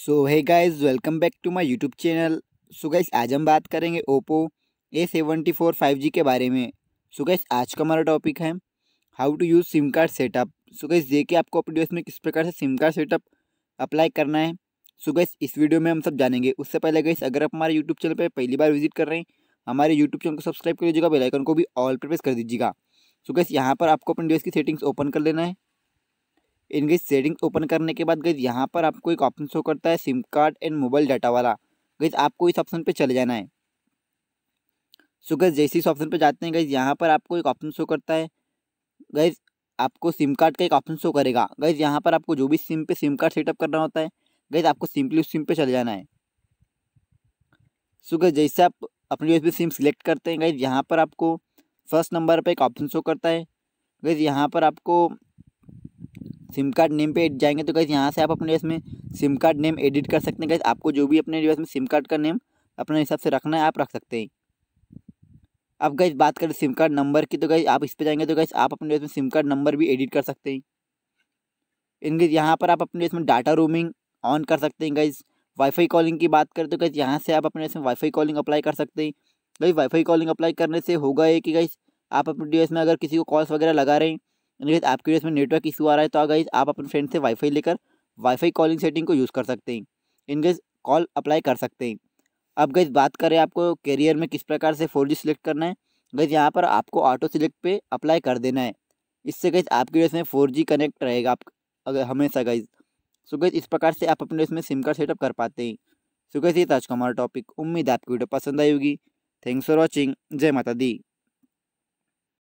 so hi guys welcome back to my YouTube channel so guys आज हम बात करेंगे Oppo A seventy four five G के बारे में सो so गाइज आज का हमारा टॉपिक है how to use SIM card setup so guys देखिए आपको अपनी में किस प्रकार से सिम कार्ड सेटअप अप्लाई करना है सो so गाइज इस वीडियो में हम सब जानेंगे उससे पहले गाइज अगर आप हमारे यूट्यूब चैनल पर पहली बार विजिट कर रहे हैं हमारे यूट्यूब चैनल को सब्सक्राइब कर लीजिएगा बेलाइकन को भी ऑल प्रेस कर दीजिएगा सो so गाइज यहाँ पर आपको अपने डिवाइस की सेटिंग्स ओपन कर लेना है इनकी सेटिंग ओपन करने के बाद गई यहाँ पर आपको एक ऑप्शन शो करता है SIM card and mobile data वाला गई आपको इस ऑप्शन पर चले जाना है सो गई जैसे इस ऑप्शन पर जाते हैं गई यहाँ पर आपको एक ऑप्शन शो करता है गई आपको सिम कार्ड का एक ऑप्शन शो करेगा गैस यहाँ पर आपको जो भी सिम पे सिम कार्ड सेटअप करना होता है गई आपको सिंपली उस सिम पे चले जाना है सो गई जैसे आप अपनी यूएसबी सिम सिलेक्ट करते हैं गई यहाँ पर आपको फर्स्ट नंबर पर एक ऑप्शन शो करता है गैस यहाँ पर आपको सिम कार्ड नेम पे जाएंगे तो कैसे यहाँ से आप अपने इसमें सिम कार्ड नेम एडिट कर सकते हैं कैसे आपको जो भी अपने डिवाइस में सिम कार्ड का नेम अपने हिसाब से रखना है आप रख सकते हैं अब गई बात करें सिम कार्ड नंबर की तो गई आप इस पर जाएंगे तो गई आप अपने इसमें सिम कार्ड नंबर भी एडिट कर सकते हैं इनके यहाँ पर आप अपने इसमें डाटा रोमिंग ऑन कर सकते हैं गई वाईफाई कॉलिंग की बात करें तो गई यहाँ से आप अपने इसमें वाईफाई कॉलिंग अप्लाई कर सकते हैं गई वाईफाई कॉलिंग अप्लाई करने से होगा ये कि गई आप अपने डिवाइस में अगर किसी को कॉल्स वगैरह लगा रहे हैं यानी आपके इसमें नेटवर्क इशू आ रहा है तो गाइज आप अपने फ्रेंड से वाईफाई लेकर वाईफाई कॉलिंग सेटिंग को यूज़ कर सकते हैं इनगेज कॉल अप्लाई कर सकते हैं अब गई बात करें आपको कैरियर में किस प्रकार से फोर जी सिलेक्ट करना है गैस यहाँ पर आपको ऑटो सिलेक्ट पर अप्लाई कर देना है इससे गैस आपके इसमें फोर जी कनेक्ट रहेगा आप अगर हमेशा गैस सो गाइज इस प्रकार से आप अपने इसमें सिम कार्ड सेटअप कर पाते हैं सो गाइज ये था आज का हमारा टॉपिक उम्मीद आपकी वीडियो पसंद आई होगी थैंक्स फॉर वॉचिंग जय माता दी